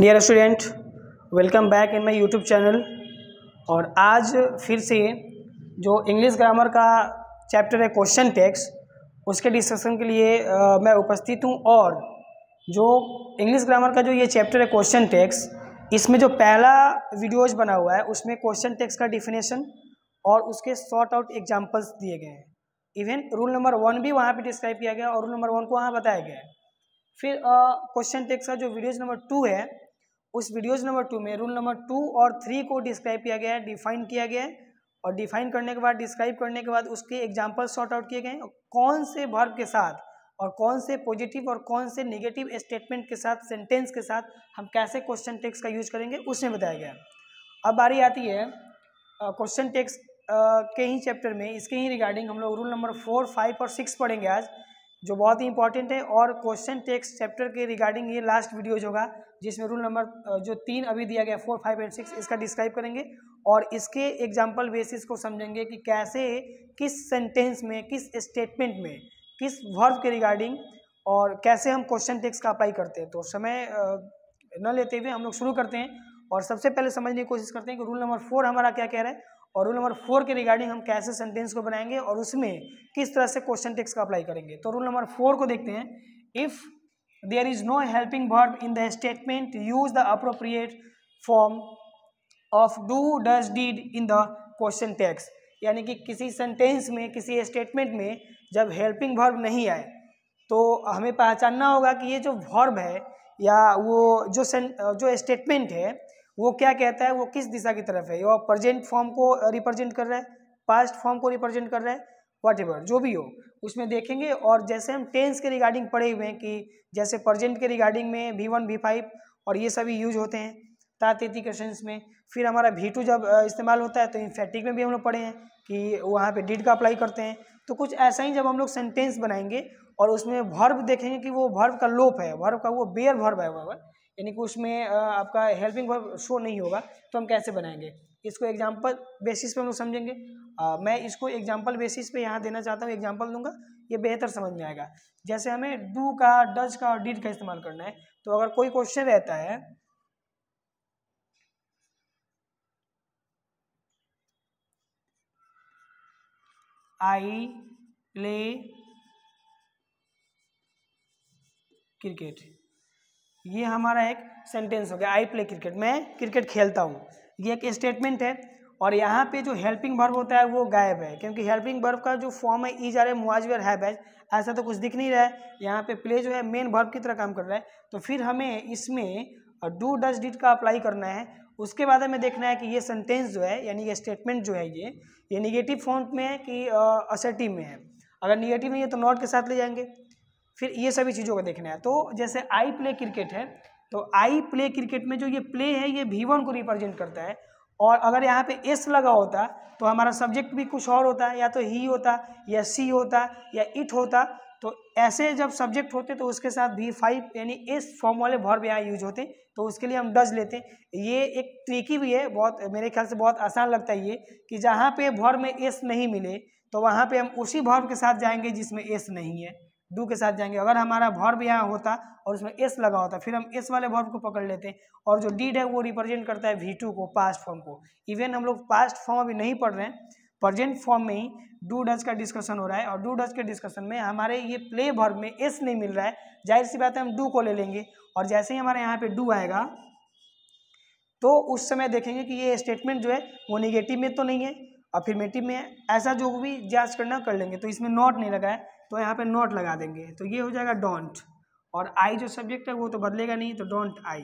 dear student welcome back in my YouTube channel और आज फिर से जो इंग्लिश ग्रामर का चैप्टर है क्वेश्चन टैक्स उसके डिस्कशन के लिए आ, मैं उपस्थित हूँ और जो इंग्लिश ग्रामर का जो ये चैप्टर है क्वेश्चन टैक्स इसमें जो पहला वीडियोज बना हुआ है उसमें क्वेश्चन टैक्स का डिफिनेशन और उसके शॉर्ट आउट एग्जाम्पल्स दिए गए हैं इवन रूल नंबर वन भी वहाँ पे डिस्क्राइब किया गया और रूल नंबर वन को वहाँ बताया गया है फिर क्वेश्चन टेक्स का जो वीडियोज नंबर टू है उस वीडियोज नंबर टू में रूल नंबर टू और थ्री को डिस्क्राइब किया गया है डिफाइन किया गया है और डिफाइन करने के बाद डिस्क्राइब करने के बाद उसके एग्जाम्पल शॉर्ट आउट किए गए कौन से भर्ब के साथ और कौन से पॉजिटिव और कौन से नेगेटिव स्टेटमेंट के साथ सेंटेंस के साथ हम कैसे क्वेश्चन टेक्स का यूज करेंगे उसमें बताया गया अब बारी आती है क्वेश्चन टेक्स के ही चैप्टर में इसके ही रिगार्डिंग हम लोग रूल नंबर फोर फाइव और सिक्स पढ़ेंगे आज जो बहुत ही इंपॉर्टेंट है और क्वेश्चन टेक्स चैप्टर के रिगार्डिंग ये लास्ट वीडियोज होगा जिसमें रूल नंबर जो तीन अभी दिया गया फोर फाइव एंड सिक्स इसका डिस्क्राइब करेंगे और इसके एग्जाम्पल बेसिस को समझेंगे कि कैसे किस सेंटेंस में किस स्टेटमेंट में किस वर्ब के रिगार्डिंग और कैसे हम क्वेश्चन टेक्स का अप्लाई करते हैं तो समय न लेते हुए हम लोग शुरू करते हैं और सबसे पहले समझने की कोशिश करते हैं कि रूल नंबर फोर हमारा क्या कह रहा है और रूल नंबर फोर के रिगार्डिंग हम कैसे सेंटेंस को बनाएंगे और उसमें किस तरह से क्वेश्चन टेक्स का अप्लाई करेंगे तो रूल नंबर फोर को देखते हैं if there is no helping verb in the statement use the appropriate form of do does did in the question tags यानी कि किसी सेंटेंस में किसी स्टेटमेंट में जब हेल्पिंग वर्ब नहीं आए तो हमें पहचानना होगा कि ये जो वर्ब है या वो जो जो स्टेटमेंट है वो क्या कहता है वो किस दिशा की तरफ है या प्रजेंट फॉर्म को रिप्रेजेंट कर रहा है पास्ट फॉर्म को रिप्रेजेंट कर रहा है वट एवर जो भी हो उसमें देखेंगे और जैसे हम टेंस के रिगार्डिंग पढ़े हुए हैं कि जैसे प्रजेंट के रिगार्डिंग में वी वन वी फाइव और ये सभी यूज होते हैं तातेती क्वेश्चन में फिर हमारा वी टू जब इस्तेमाल होता है तो इन्फेटिक में भी हम लोग पढ़े हैं कि वहाँ पे डिड का अप्लाई करते हैं तो कुछ ऐसा ही जब हम लोग सेंटेंस बनाएंगे और उसमें भर्व देखेंगे कि वो भर्व का लोप है भर्व का वो बेयर भर्व है वह यानी कि उसमें आपका हेल्पिंग वर्ब शो नहीं होगा तो हम कैसे बनाएंगे इसको एग्जाम्पल बेसिस पे हम लोग समझेंगे आ, मैं इसको एग्जाम्पल बेसिस पे यहाँ देना चाहता हूँ एग्जाम्पल दूंगा ये बेहतर समझ में आएगा जैसे हमें डू का डज का और डीड का इस्तेमाल करना है तो अगर कोई क्वेश्चन रहता है आई प्ले क्रिकेट ये हमारा एक सेंटेंस हो गया आई प्ले क्रिकेट मैं क्रिकेट खेलता हूँ ये एक स्टेटमेंट है और यहाँ पे जो हेल्पिंग वर्ब होता है वो गायब है क्योंकि हेल्पिंग वर्ब का जो फॉर्म है ई आर एम मुआजर है बैज ऐसा तो कुछ दिख नहीं रहा है यहाँ पे प्ले जो है मेन वर्ब की तरह काम कर रहा है तो फिर हमें इसमें डू डज डिट का अप्लाई करना है उसके बाद हमें देखना है कि ये सेंटेंस जो है यानी ये स्टेटमेंट जो है ये ये निगेटिव फॉन्ट में है कि असर्टिव uh, में है अगर निगेटिव नहीं है तो नॉट के साथ ले जाएंगे फिर ये सभी चीज़ों का देखना है तो जैसे आई प्ले क्रिकेट है तो आई प्ले क्रिकेट में जो ये प्ले है ये भी वन को रिप्रेजेंट करता है और अगर यहाँ पे एस लगा होता तो हमारा सब्जेक्ट भी कुछ और होता या तो ही होता या सी होता या इट होता तो ऐसे जब सब्जेक्ट होते तो उसके साथ भी फाइव यानी एस फॉर्म वाले भर यहाँ यूज होते तो उसके लिए हम डज लेते ये एक ट्रिकी भी है बहुत मेरे ख्याल से बहुत आसान लगता है ये कि जहाँ पे भर में एस नहीं मिले तो वहाँ पे हम उसी भर्ब के साथ जाएंगे जिसमें एस नहीं है डू के साथ जाएंगे अगर हमारा भर्व यहाँ होता और उसमें एस लगा होता फिर हम एस वाले भर्व को पकड़ लेते हैं और जो डीड है वो रिप्रेजेंट करता है वी टू को पास्ट फॉर्म को इवन हम लोग पास्ट फॉर्म अभी नहीं पढ़ रहे हैं प्रजेंट फॉर्म में ही डू डज का डिस्कशन हो रहा है और डू डज के डिस्कशन में हमारे ये प्ले भर्व में एस नहीं मिल रहा है जाहिर सी बात है हम डू को ले लेंगे और जैसे ही हमारे यहाँ पे डू आएगा तो उस समय देखेंगे कि ये स्टेटमेंट जो है वो निगेटिव में तो नहीं है और फिर मेटिव में ऐसा जो भी जांच करना कर लेंगे तो इसमें नॉट नहीं लगा है तो यहाँ पे नॉट लगा देंगे तो ये हो जाएगा डोंट और आई जो सब्जेक्ट है वो तो बदलेगा नहीं तो डोंट आई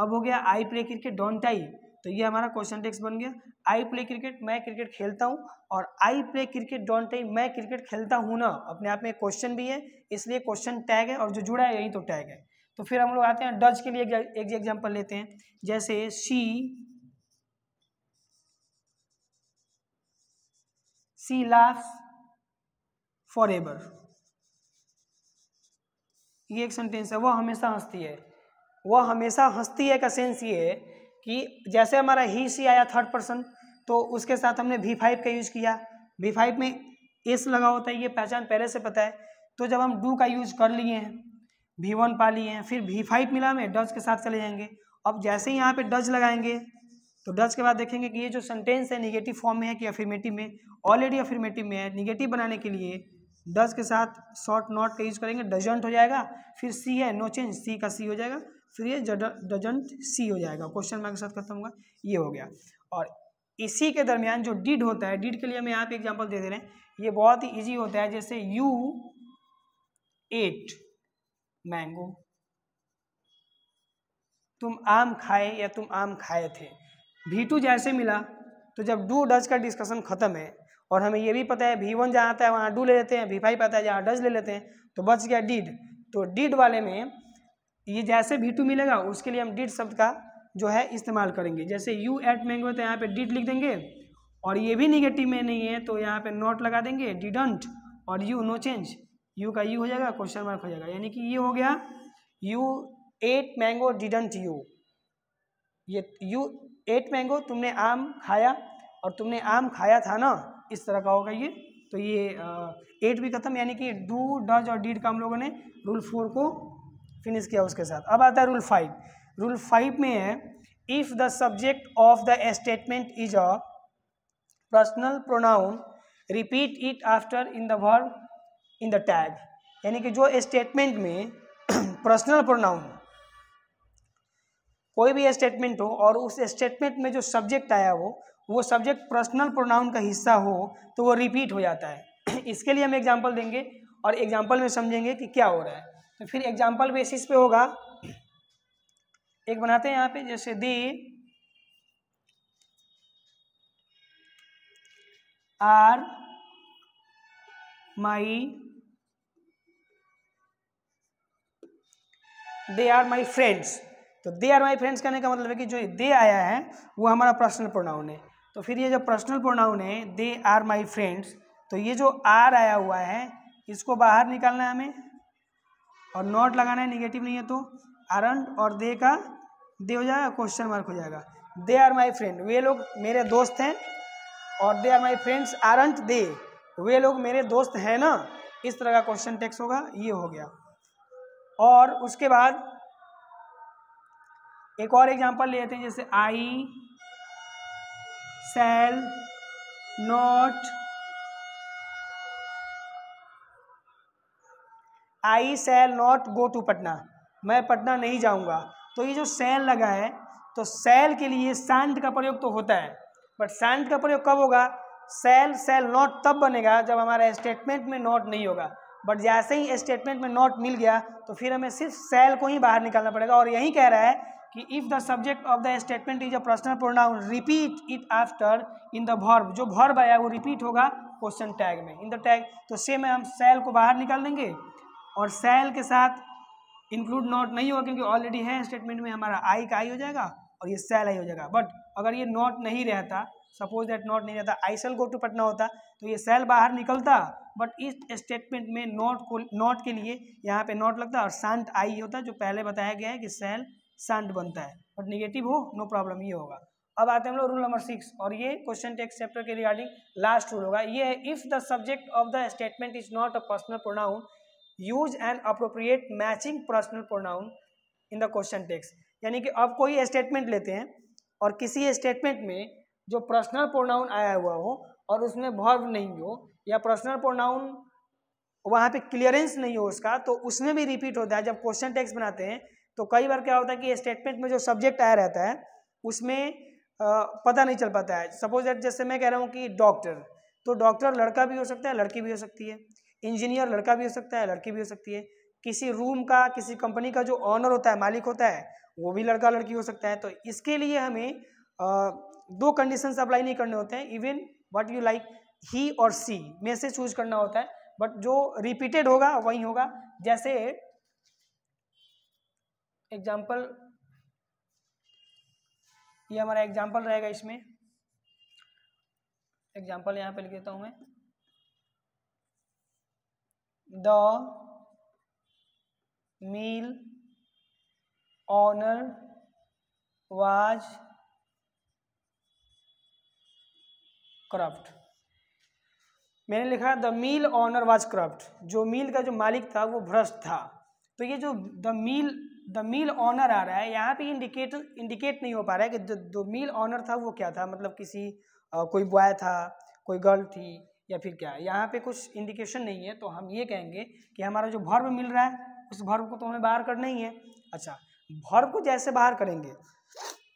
अब हो गया I play cricket don't I तो ये हमारा क्वेश्चन टेक्स बन गया आई प्ले क्रिकेट मैं क्रिकेट खेलता हूँ और I play cricket don't I मैं क्रिकेट खेलता हूँ ना अपने आप में क्वेश्चन भी है इसलिए क्वेश्चन टैग है और जो जुड़ा है यही तो टैग है तो फिर हम लोग आते हैं डज के लिए एक एग्जाम्पल लेते हैं जैसे she she laughs forever ये एक सेंटेंस है वह हमेशा हंसती है वह हमेशा हंसती है का सेंस ये है कि जैसे हमारा ही सी आया थर्ड पर्सन तो उसके साथ हमने वी फाइव का यूज़ किया वी फाइव में एस लगा होता है ये पहचान पहले से पता है तो जब हम डू का यूज कर लिए हैं वी वन पा लिए हैं फिर वी फाइव मिला हमें डज के साथ चले जाएंगे अब जैसे ही यहाँ पे डज लगाएंगे तो डज के बाद देखेंगे कि ये जो सेंटेंस है निगेटिव फॉर्म में है कि अफirमेटिव में ऑलरेडी अफirमेटिव में है निगेटिव बनाने के लिए दस के साथ शॉर्ट नॉट का यूज करेंगे डजेंट हो जाएगा फिर सी है नो चेंज सी का सी हो जाएगा फिर ये डजेंट सी हो जाएगा क्वेश्चन मार्क के साथ खत्म होगा ये हो गया और इसी के दरमियान जो डिड होता है डिड के लिए हमें यहाँ पे एग्जाम्पल दे दे रहे हैं ये बहुत ही ईजी होता है जैसे यू एट मैंगो तुम आम खाए या तुम आम खाए थे टू जैसे मिला तो जब डू डज का डिस्कशन खत्म है और हमें ये भी पता है वी वन जहाँ आता है वहाँ डू ले लेते हैं वी फाइव आता है जहाँ डज ले लेते हैं तो बच गया डिड तो डिड वाले में ये जैसे भी टू मिलेगा उसके लिए हम डिड शब्द का जो है इस्तेमाल करेंगे जैसे यू एट मैंगो तो यहाँ पे डिड लिख देंगे और ये भी निगेटिव में नहीं है तो यहाँ पे नोट लगा देंगे डिडंट और यू नो चेंज यू का यू हो जाएगा क्वेश्चन मार्क हो जाएगा यानी कि ये हो गया you ate mango didn't you ये यू एट मैंगो तुमने आम खाया और तुमने आम खाया था ना इस तरह का होगा ये तो ये एट भी खत्म यानी कि डू डज और डीड का हम लोगों ने रूल फोर को फिनिश किया उसके साथ अब आता है रूल फाइव रूल फाइव में है if the subject of the statement is a personal pronoun repeat it after in the verb in the tag यानी कि जो स्टेटमेंट में पर्सनल प्रोनाउन कोई भी स्टेटमेंट हो और उस स्टेटमेंट में जो सब्जेक्ट आया हो वो सब्जेक्ट पर्सनल प्रोनाउन का हिस्सा हो तो वो रिपीट हो जाता है इसके लिए हम एग्जाम्पल देंगे और एग्जाम्पल में समझेंगे कि क्या हो रहा है तो फिर एग्जाम्पल बेसिस पे होगा एक बनाते हैं यहाँ पे जैसे they are my they are my friends तो दे आर माई फ्रेंड्स कहने का मतलब है कि जो दे आया है वो हमारा पर्सनल प्रोनाउन है तो फिर ये जो पर्सनल प्रोनाउन है दे आर माई फ्रेंड्स तो ये जो आर आया हुआ है इसको बाहर निकालना है हमें और नॉट लगाना है निगेटिव नहीं है तो आरंट और दे का दे हो जाएगा क्वेश्चन मार्क हो जाएगा दे आर माई फ्रेंड वे लोग मेरे दोस्त हैं और they are my friends aren't they वे लोग मेरे दोस्त हैं ना इस तरह का क्वेश्चन टेक्स होगा ये हो गया और उसके बाद एक और एग्जांपल लेते हैं जैसे I shall not I shall not go to Patna मैं पटना नहीं जाऊंगा तो ये जो सेल लगा है तो सेल के लिए सैंड का प्रयोग तो होता है बट सैंड का प्रयोग कब होगा सेल सेल नॉट तब बनेगा जब हमारा स्टेटमेंट में नॉट नहीं होगा बट जैसे ही स्टेटमेंट में नॉट मिल गया तो फिर हमें सिर्फ सेल को ही बाहर निकालना पड़ेगा और यही कह रहा है कि if the subject of the statement is a personal pronoun repeat it after in the verb जो भर्व आया वो रिपीट होगा क्वेश्चन टैग में इन द टैग तो सेम है हम सेल को बाहर निकाल देंगे और सेल के साथ इंक्लूड नॉट नहीं होगा क्योंकि ऑलरेडी है स्टेटमेंट में हमारा आई का आई हो जाएगा और ये सेल आई हो जाएगा बट अगर ये नॉट नहीं रहता सपोज दैट नॉट नहीं रहता I shall go to Patna होता तो ये सेल बाहर निकलता बट इस स्टेटमेंट में नॉट को नॉट के लिए यहाँ पे नॉट लगता और शांत आई होता जो पहले बताया गया है कि सेल शांत बनता है और निगेटिव हो नो प्रॉब्लम ये होगा अब आते हैं हम लोग रूल नंबर सिक्स और ये क्वेश्चन टेक्स चैप्टर के रिगार्डिंग लास्ट रूल होगा ये है if the subject of the statement is not a personal pronoun use and appropriate matching personal pronoun in the question tags यानी कि अब कोई स्टेटमेंट लेते हैं और किसी स्टेटमेंट में जो पर्सनल प्रोनाउन आया हुआ हो और उसमें भर्व नहीं हो या पर्सनल प्रोनाउन वहाँ पे क्लियरेंस नहीं हो उसका तो उसमें भी रिपीट होता है जब क्वेश्चन टेक्स्ट बनाते हैं तो कई बार क्या होता है कि स्टेटमेंट में जो सब्जेक्ट आया रहता है उसमें पता नहीं चल पाता है सपोज दैट जैसे मैं कह रहा हूँ कि डॉक्टर तो डॉक्टर लड़का भी हो सकता है लड़की भी हो सकती है इंजीनियर लड़का भी हो सकता है लड़की भी हो सकती है किसी रूम का किसी कंपनी का जो ऑनर होता है मालिक होता है वो भी लड़का लड़की हो सकता है तो इसके लिए हमें आ, दो कंडीशन अप्लाई नहीं करने होते हैं even what you like he और सी में से चूज करना होता है बट जो रिपीटेड होगा वही होगा जैसे एग्जाम्पल ये हमारा एग्जाम्पल रहेगा इसमें एग्जाम्पल यहाँ पे लिख देता हूँ मैं the mill owner was corrupt मैंने लिखा the mill owner was corrupt जो मील का जो मालिक था वो भ्रष्ट था तो ये जो the mill the mill owner आ रहा है यहाँ पे इंडिकेट इंडिकेट नहीं हो पा रहा है कि जो मील ऑनर था वो क्या था मतलब किसी आ, कोई बॉय था कोई गर्ल थी या फिर क्या यहाँ पे कुछ इंडिकेशन नहीं है तो हम ये कहेंगे कि हमारा जो भर्व मिल रहा है उस भर्व को तो हमें बाहर करना ही है अच्छा भर्व को जैसे बाहर करेंगे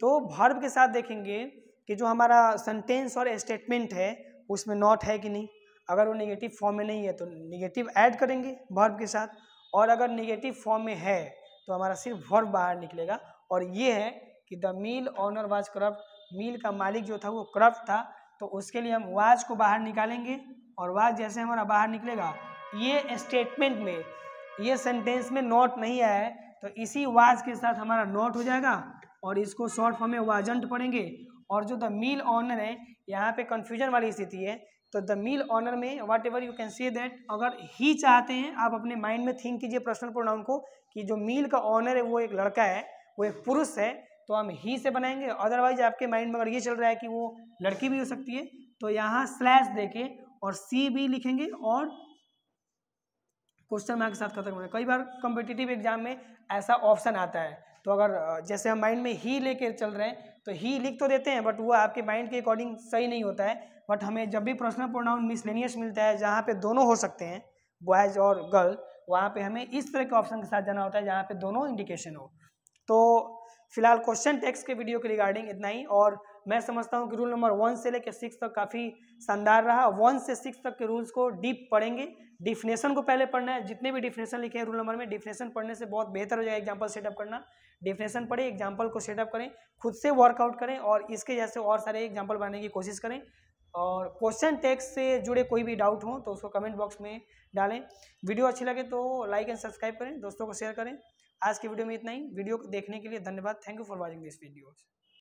तो भर्व के साथ देखेंगे कि जो हमारा सेंटेंस और स्टेटमेंट है उसमें नॉट है कि नहीं अगर वो नेगेटिव फॉर्म में नहीं है तो नेगेटिव ऐड करेंगे भर्व के साथ और अगर नेगेटिव फॉर्म में है तो हमारा सिर्फ वर्ब बाहर निकलेगा और ये है कि the mill owner was corrupt mill का मालिक जो था वो करप्ट था तो उसके लिए हम वाज को बाहर निकालेंगे और वाज जैसे हमारा बाहर निकलेगा ये स्टेटमेंट में ये सेंटेंस में नोट नहीं आया है तो इसी वाज के साथ हमारा नोट हो जाएगा और इसको शॉर्ट फॉर्म में वाजंट पढ़ेंगे और जो द मिल ऑनर है यहाँ पे कन्फ्यूजन वाली स्थिति है तो द मील ऑनर में whatever you can say that अगर ही चाहते हैं आप अपने माइंड में थिंक कीजिए पर्सनल प्रोनाउन को कि जो मील का ऑनर है वो एक लड़का है वो एक पुरुष है तो हम ही से बनाएंगे अदरवाइज आपके माइंड में अगर ये चल रहा है कि वो लड़की भी हो सकती है तो यहाँ स्लैश देके और सी भी लिखेंगे और क्वेश्चन मार्क के साथ खत्म होगा कई बार कॉम्पिटिटिव एग्जाम में ऐसा ऑप्शन आता है तो अगर जैसे हम माइंड में ही लेके चल रहे हैं तो ही लिख तो देते हैं बट वो आपके माइंड के अकॉर्डिंग सही नहीं होता है बट हमें जब भी पर्सनल प्रोनाउन मिसलेनियस मिलता है जहाँ पे दोनों हो सकते हैं बॉयज़ और गर्ल वहाँ पे हमें इस तरह के ऑप्शन के साथ जाना होता है जहाँ पे दोनों इंडिकेशन हो तो फिलहाल क्वेश्चन टेक्स्ट के वीडियो के रिगार्डिंग इतना ही और मैं समझता हूँ कि रूल नंबर वन से लेकर सिक्स तक काफ़ी शानदार रहा वन से सिक्स तक के रूल्स को डीप पढ़ेंगे डिफिनेशन को पहले पढ़ना है जितने भी डिफिनेशन लिखे हैं रूल नंबर में डिफिनेशन पढ़ने से बहुत बेहतर हो जाएगा एग्जाम्पल सेटअप करना डिफिनेशन पढ़े एग्जाम्पल को सेटअप करें खुद से वर्कआउट करें और इसके जैसे और सारे एग्जाम्पल बनाने की कोशिश करें और क्वेश्चन टेक्स से जुड़े कोई भी डाउट हो तो उसको कमेंट बॉक्स में डालें वीडियो अच्छी लगे तो लाइक एंड सब्सक्राइब करें दोस्तों को शेयर करें आज की वीडियो में इतना ही वीडियो को देखने के लिए धन्यवाद thank you for watching this videos